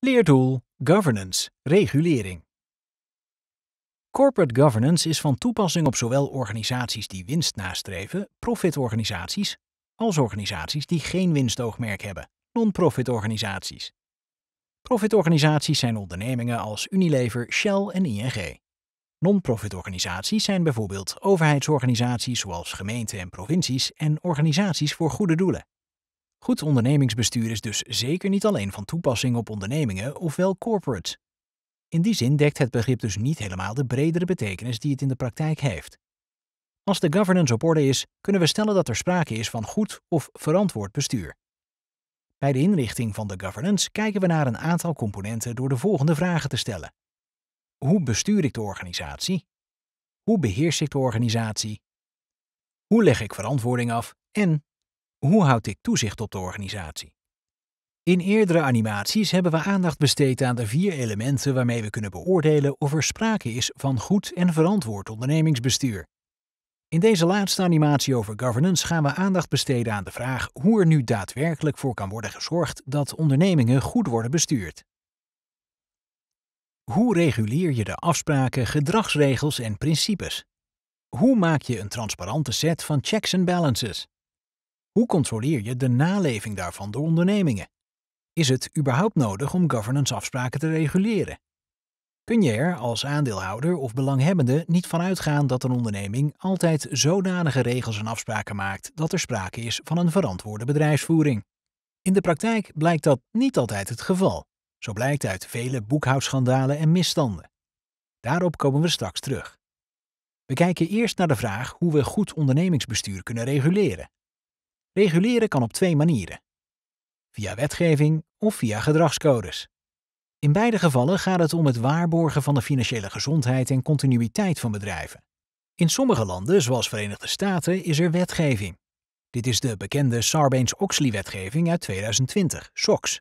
Leerdoel Governance, regulering. Corporate governance is van toepassing op zowel organisaties die winst nastreven, profitorganisaties, als organisaties die geen winstoogmerk hebben, non-profit organisaties. Profitorganisaties zijn ondernemingen als Unilever, Shell en ING. Non-profit organisaties zijn bijvoorbeeld overheidsorganisaties zoals gemeenten en provincies en organisaties voor goede doelen. Goed ondernemingsbestuur is dus zeker niet alleen van toepassing op ondernemingen, ofwel corporates. In die zin dekt het begrip dus niet helemaal de bredere betekenis die het in de praktijk heeft. Als de governance op orde is, kunnen we stellen dat er sprake is van goed of verantwoord bestuur. Bij de inrichting van de governance kijken we naar een aantal componenten door de volgende vragen te stellen. Hoe bestuur ik de organisatie? Hoe beheers ik de organisatie? Hoe leg ik verantwoording af? En hoe houd ik toezicht op de organisatie? In eerdere animaties hebben we aandacht besteed aan de vier elementen waarmee we kunnen beoordelen of er sprake is van goed en verantwoord ondernemingsbestuur. In deze laatste animatie over governance gaan we aandacht besteden aan de vraag hoe er nu daadwerkelijk voor kan worden gezorgd dat ondernemingen goed worden bestuurd. Hoe reguleer je de afspraken, gedragsregels en principes? Hoe maak je een transparante set van checks en balances? Hoe controleer je de naleving daarvan door ondernemingen? Is het überhaupt nodig om governance-afspraken te reguleren? Kun je er als aandeelhouder of belanghebbende niet van uitgaan dat een onderneming altijd zodanige regels en afspraken maakt dat er sprake is van een verantwoorde bedrijfsvoering? In de praktijk blijkt dat niet altijd het geval. Zo blijkt uit vele boekhoudschandalen en misstanden. Daarop komen we straks terug. We kijken eerst naar de vraag hoe we goed ondernemingsbestuur kunnen reguleren. Reguleren kan op twee manieren: via wetgeving of via gedragscodes. In beide gevallen gaat het om het waarborgen van de financiële gezondheid en continuïteit van bedrijven. In sommige landen, zoals Verenigde Staten, is er wetgeving. Dit is de bekende Sarbanes-Oxley-wetgeving uit 2020, SOX.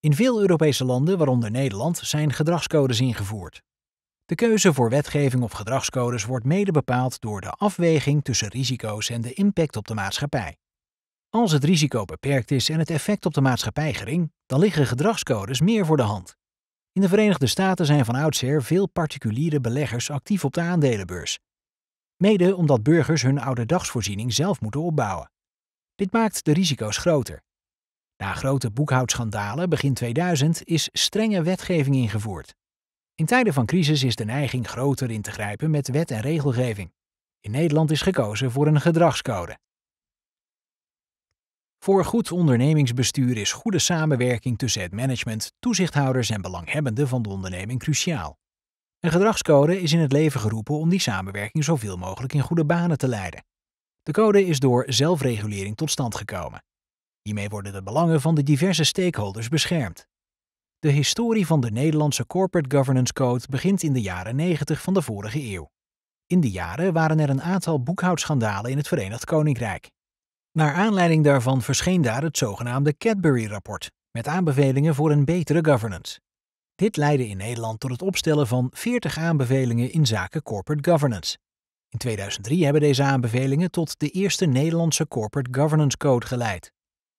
In veel Europese landen, waaronder Nederland, zijn gedragscodes ingevoerd. De keuze voor wetgeving of gedragscodes wordt mede bepaald door de afweging tussen risico's en de impact op de maatschappij. Als het risico beperkt is en het effect op de maatschappij gering, dan liggen gedragscodes meer voor de hand. In de Verenigde Staten zijn van oudsher veel particuliere beleggers actief op de aandelenbeurs. Mede omdat burgers hun ouderdagsvoorziening zelf moeten opbouwen. Dit maakt de risico's groter. Na grote boekhoudschandalen begin 2000 is strenge wetgeving ingevoerd. In tijden van crisis is de neiging groter in te grijpen met wet en regelgeving. In Nederland is gekozen voor een gedragscode. Voor goed ondernemingsbestuur is goede samenwerking tussen het management, toezichthouders en belanghebbenden van de onderneming cruciaal. Een gedragscode is in het leven geroepen om die samenwerking zoveel mogelijk in goede banen te leiden. De code is door zelfregulering tot stand gekomen. Hiermee worden de belangen van de diverse stakeholders beschermd. De historie van de Nederlandse Corporate Governance Code begint in de jaren 90 van de vorige eeuw. In die jaren waren er een aantal boekhoudschandalen in het Verenigd Koninkrijk. Naar aanleiding daarvan verscheen daar het zogenaamde Cadbury-rapport met aanbevelingen voor een betere governance. Dit leidde in Nederland tot het opstellen van 40 aanbevelingen in zaken corporate governance. In 2003 hebben deze aanbevelingen tot de eerste Nederlandse Corporate Governance Code geleid.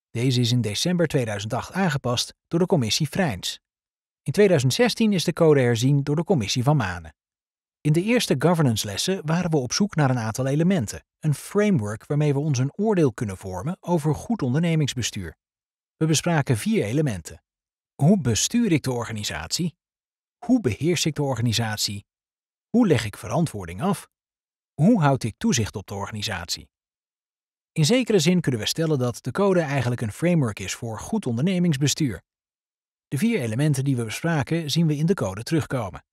Deze is in december 2008 aangepast door de commissie Freins. In 2016 is de code herzien door de commissie van Manen. In de eerste governance lessen waren we op zoek naar een aantal elementen, een framework waarmee we ons een oordeel kunnen vormen over goed ondernemingsbestuur. We bespraken vier elementen. Hoe bestuur ik de organisatie? Hoe beheers ik de organisatie? Hoe leg ik verantwoording af? Hoe houd ik toezicht op de organisatie? In zekere zin kunnen we stellen dat de code eigenlijk een framework is voor goed ondernemingsbestuur. De vier elementen die we bespraken zien we in de code terugkomen.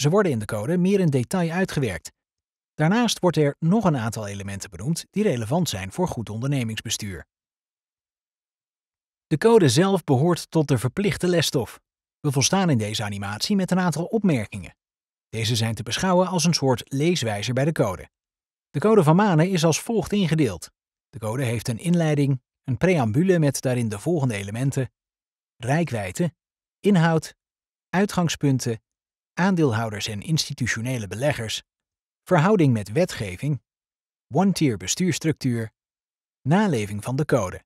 Ze worden in de code meer in detail uitgewerkt. Daarnaast wordt er nog een aantal elementen benoemd die relevant zijn voor goed ondernemingsbestuur. De code zelf behoort tot de verplichte lesstof. We volstaan in deze animatie met een aantal opmerkingen. Deze zijn te beschouwen als een soort leeswijzer bij de code. De code van Manen is als volgt ingedeeld. De code heeft een inleiding, een preambule met daarin de volgende elementen: rijkwijde, inhoud, uitgangspunten aandeelhouders en institutionele beleggers, verhouding met wetgeving, one-tier bestuurstructuur, naleving van de code.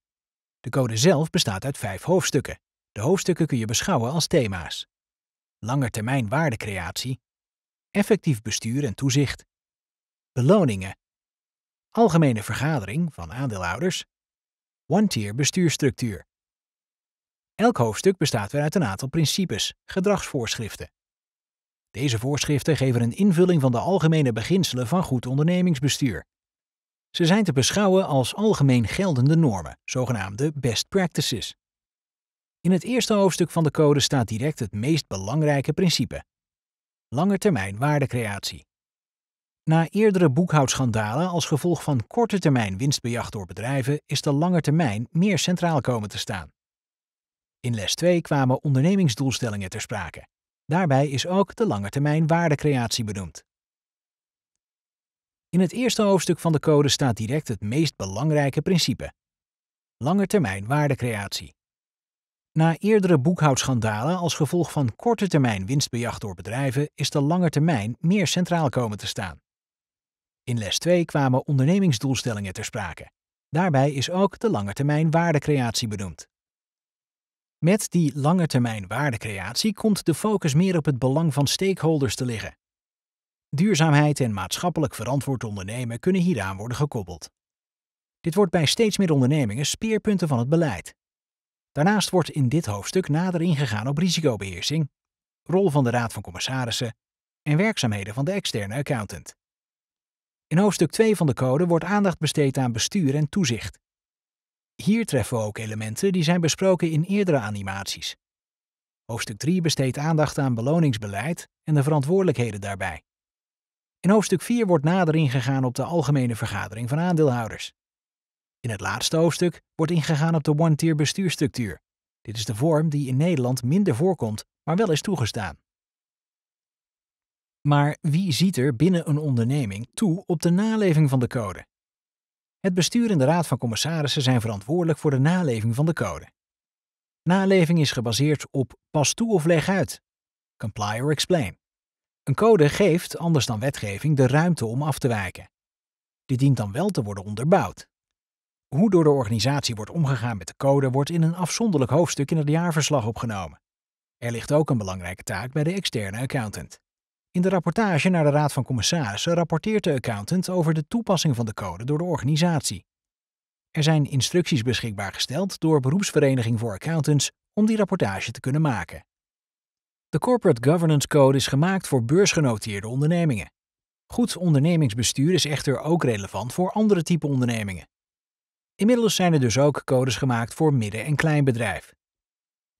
De code zelf bestaat uit vijf hoofdstukken. De hoofdstukken kun je beschouwen als thema's. termijn waardecreatie, effectief bestuur en toezicht, beloningen, algemene vergadering van aandeelhouders, one-tier bestuurstructuur. Elk hoofdstuk bestaat weer uit een aantal principes, gedragsvoorschriften, deze voorschriften geven een invulling van de algemene beginselen van goed ondernemingsbestuur. Ze zijn te beschouwen als algemeen geldende normen, zogenaamde best practices. In het eerste hoofdstuk van de code staat direct het meest belangrijke principe: lange termijn waardecreatie. Na eerdere boekhoudschandalen als gevolg van korte termijn winstbejag door bedrijven is de lange termijn meer centraal komen te staan. In les 2 kwamen ondernemingsdoelstellingen ter sprake. Daarbij is ook de lange termijn waardecreatie benoemd. In het eerste hoofdstuk van de code staat direct het meest belangrijke principe: lange termijn waardecreatie. Na eerdere boekhoudschandalen als gevolg van korte termijn winstbejacht door bedrijven is de lange termijn meer centraal komen te staan. In les 2 kwamen ondernemingsdoelstellingen ter sprake. Daarbij is ook de lange termijn waardecreatie benoemd. Met die termijn waardecreatie komt de focus meer op het belang van stakeholders te liggen. Duurzaamheid en maatschappelijk verantwoord ondernemen kunnen hieraan worden gekoppeld. Dit wordt bij steeds meer ondernemingen speerpunten van het beleid. Daarnaast wordt in dit hoofdstuk nader ingegaan op risicobeheersing, rol van de Raad van Commissarissen en werkzaamheden van de externe accountant. In hoofdstuk 2 van de code wordt aandacht besteed aan bestuur en toezicht. Hier treffen we ook elementen die zijn besproken in eerdere animaties. Hoofdstuk 3 besteedt aandacht aan beloningsbeleid en de verantwoordelijkheden daarbij. In hoofdstuk 4 wordt nader ingegaan op de algemene vergadering van aandeelhouders. In het laatste hoofdstuk wordt ingegaan op de one-tier bestuursstructuur. Dit is de vorm die in Nederland minder voorkomt, maar wel is toegestaan. Maar wie ziet er binnen een onderneming toe op de naleving van de code? Het bestuur en de raad van commissarissen zijn verantwoordelijk voor de naleving van de code. Naleving is gebaseerd op pas toe of leg uit. Comply or explain. Een code geeft, anders dan wetgeving, de ruimte om af te wijken. Dit dient dan wel te worden onderbouwd. Hoe door de organisatie wordt omgegaan met de code wordt in een afzonderlijk hoofdstuk in het jaarverslag opgenomen. Er ligt ook een belangrijke taak bij de externe accountant. In de rapportage naar de Raad van Commissarissen rapporteert de accountant over de toepassing van de code door de organisatie. Er zijn instructies beschikbaar gesteld door Beroepsvereniging voor Accountants om die rapportage te kunnen maken. De Corporate Governance Code is gemaakt voor beursgenoteerde ondernemingen. Goed ondernemingsbestuur is echter ook relevant voor andere type ondernemingen. Inmiddels zijn er dus ook codes gemaakt voor midden- en kleinbedrijf.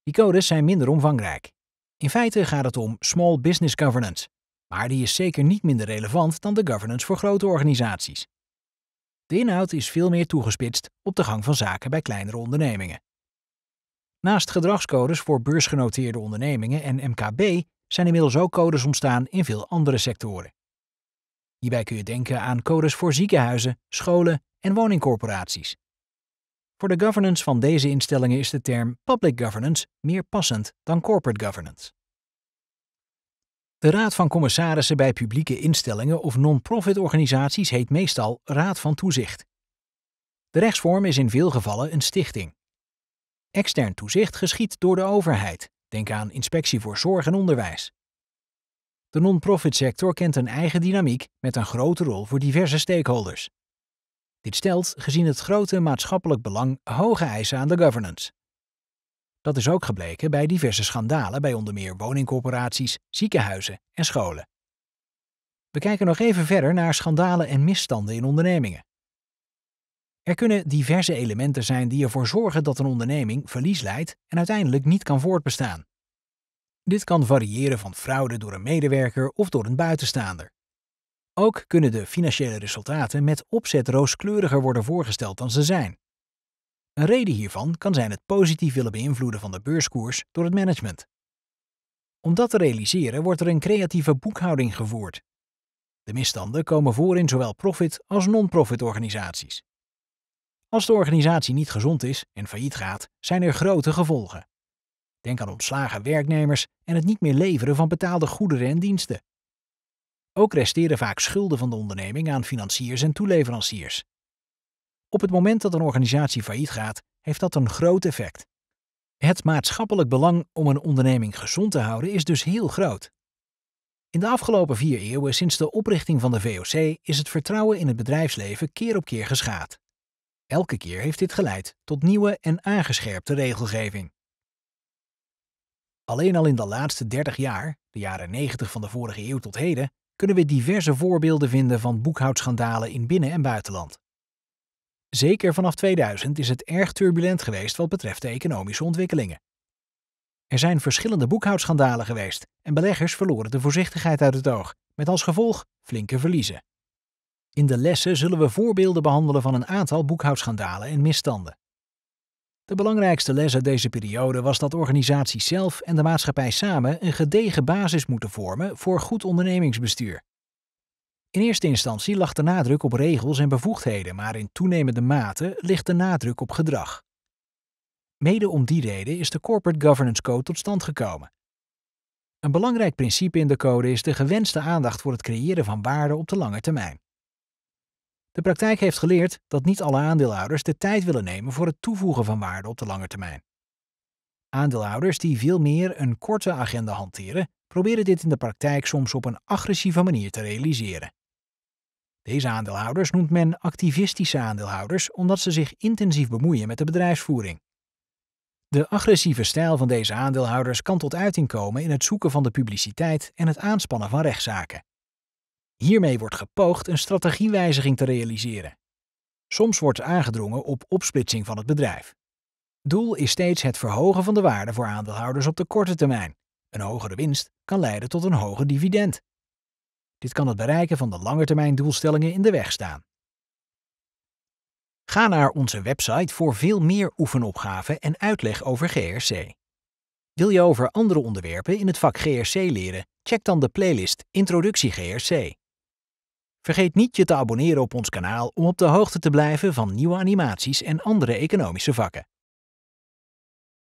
Die codes zijn minder omvangrijk. In feite gaat het om Small Business Governance, maar die is zeker niet minder relevant dan de governance voor grote organisaties. De inhoud is veel meer toegespitst op de gang van zaken bij kleinere ondernemingen. Naast gedragscodes voor beursgenoteerde ondernemingen en MKB zijn inmiddels ook codes ontstaan in veel andere sectoren. Hierbij kun je denken aan codes voor ziekenhuizen, scholen en woningcorporaties. Voor de governance van deze instellingen is de term public governance meer passend dan corporate governance. De Raad van Commissarissen bij publieke instellingen of non-profit organisaties heet meestal Raad van Toezicht. De rechtsvorm is in veel gevallen een stichting. Extern toezicht geschiet door de overheid. Denk aan inspectie voor zorg en onderwijs. De non-profit sector kent een eigen dynamiek met een grote rol voor diverse stakeholders. Dit stelt, gezien het grote maatschappelijk belang, hoge eisen aan de governance. Dat is ook gebleken bij diverse schandalen bij onder meer woningcorporaties, ziekenhuizen en scholen. We kijken nog even verder naar schandalen en misstanden in ondernemingen. Er kunnen diverse elementen zijn die ervoor zorgen dat een onderneming verlies leidt en uiteindelijk niet kan voortbestaan. Dit kan variëren van fraude door een medewerker of door een buitenstaander. Ook kunnen de financiële resultaten met opzet rooskleuriger worden voorgesteld dan ze zijn. Een reden hiervan kan zijn het positief willen beïnvloeden van de beurskoers door het management. Om dat te realiseren wordt er een creatieve boekhouding gevoerd. De misstanden komen voor in zowel profit- als non-profit organisaties. Als de organisatie niet gezond is en failliet gaat, zijn er grote gevolgen. Denk aan ontslagen werknemers en het niet meer leveren van betaalde goederen en diensten. Ook resteren vaak schulden van de onderneming aan financiers en toeleveranciers. Op het moment dat een organisatie failliet gaat, heeft dat een groot effect. Het maatschappelijk belang om een onderneming gezond te houden is dus heel groot. In de afgelopen vier eeuwen sinds de oprichting van de VOC is het vertrouwen in het bedrijfsleven keer op keer geschaad. Elke keer heeft dit geleid tot nieuwe en aangescherpte regelgeving. Alleen al in de laatste 30 jaar, de jaren 90 van de vorige eeuw tot heden, kunnen we diverse voorbeelden vinden van boekhoudschandalen in binnen- en buitenland. Zeker vanaf 2000 is het erg turbulent geweest wat betreft de economische ontwikkelingen. Er zijn verschillende boekhoudschandalen geweest en beleggers verloren de voorzichtigheid uit het oog, met als gevolg flinke verliezen. In de lessen zullen we voorbeelden behandelen van een aantal boekhoudschandalen en misstanden. De belangrijkste les uit deze periode was dat organisaties zelf en de maatschappij samen een gedegen basis moeten vormen voor goed ondernemingsbestuur. In eerste instantie lag de nadruk op regels en bevoegdheden, maar in toenemende mate ligt de nadruk op gedrag. Mede om die reden is de Corporate Governance Code tot stand gekomen. Een belangrijk principe in de code is de gewenste aandacht voor het creëren van waarde op de lange termijn. De praktijk heeft geleerd dat niet alle aandeelhouders de tijd willen nemen voor het toevoegen van waarde op de lange termijn. Aandeelhouders die veel meer een korte agenda hanteren, proberen dit in de praktijk soms op een agressieve manier te realiseren. Deze aandeelhouders noemt men activistische aandeelhouders omdat ze zich intensief bemoeien met de bedrijfsvoering. De agressieve stijl van deze aandeelhouders kan tot uiting komen in het zoeken van de publiciteit en het aanspannen van rechtszaken. Hiermee wordt gepoogd een strategiewijziging te realiseren. Soms wordt aangedrongen op opsplitsing van het bedrijf. Doel is steeds het verhogen van de waarde voor aandeelhouders op de korte termijn. Een hogere winst kan leiden tot een hoger dividend. Dit kan het bereiken van de langetermijndoelstellingen in de weg staan. Ga naar onze website voor veel meer oefenopgaven en uitleg over GRC. Wil je over andere onderwerpen in het vak GRC leren? Check dan de playlist Introductie GRC. Vergeet niet je te abonneren op ons kanaal om op de hoogte te blijven van nieuwe animaties en andere economische vakken.